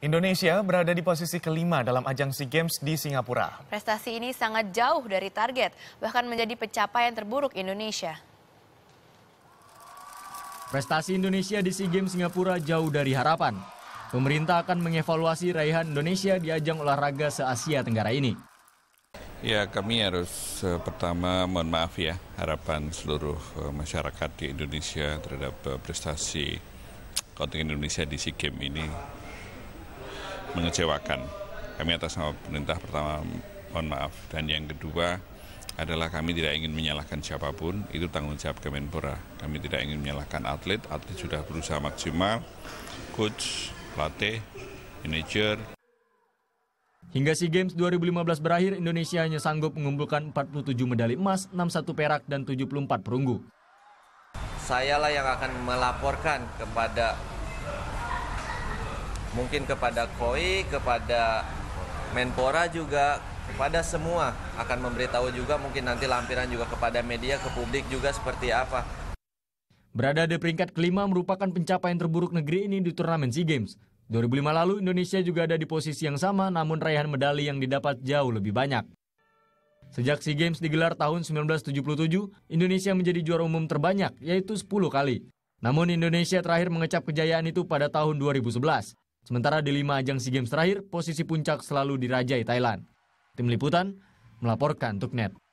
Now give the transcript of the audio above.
Indonesia berada di posisi kelima dalam ajang SEA Games di Singapura. Prestasi ini sangat jauh dari target, bahkan menjadi pencapaian terburuk Indonesia. Prestasi Indonesia di SEA Games Singapura jauh dari harapan. Pemerintah akan mengevaluasi raihan Indonesia di ajang olahraga se-Asia Tenggara ini. Ya, kami harus uh, pertama mohon maaf ya harapan seluruh uh, masyarakat di Indonesia terhadap uh, prestasi kontingen Indonesia di SEA Games ini mengecewakan. Kami atas nama pemerintah pertama mohon maaf dan yang kedua adalah kami tidak ingin menyalahkan siapapun, itu tanggung jawab Kemenpora. Kami tidak ingin menyalahkan atlet, atlet sudah berusaha maksimal, coach, pelatih, manager Hingga SEA Games 2015 berakhir, Indonesia hanya sanggup mengumpulkan 47 medali emas, 61 perak, dan 74 perunggu. Sayalah yang akan melaporkan kepada mungkin kepada Koi, kepada Menpora juga, kepada semua akan memberitahu juga mungkin nanti lampiran juga kepada media, ke publik juga seperti apa. Berada di peringkat kelima merupakan pencapaian terburuk negeri ini di turnamen SEA Games. 2005 lalu Indonesia juga ada di posisi yang sama namun raihan medali yang didapat jauh lebih banyak. Sejak SEA Games digelar tahun 1977, Indonesia menjadi juara umum terbanyak, yaitu 10 kali. Namun Indonesia terakhir mengecap kejayaan itu pada tahun 2011. Sementara di lima ajang SEA Games terakhir, posisi puncak selalu dirajai Thailand. Tim Liputan melaporkan untuk NET.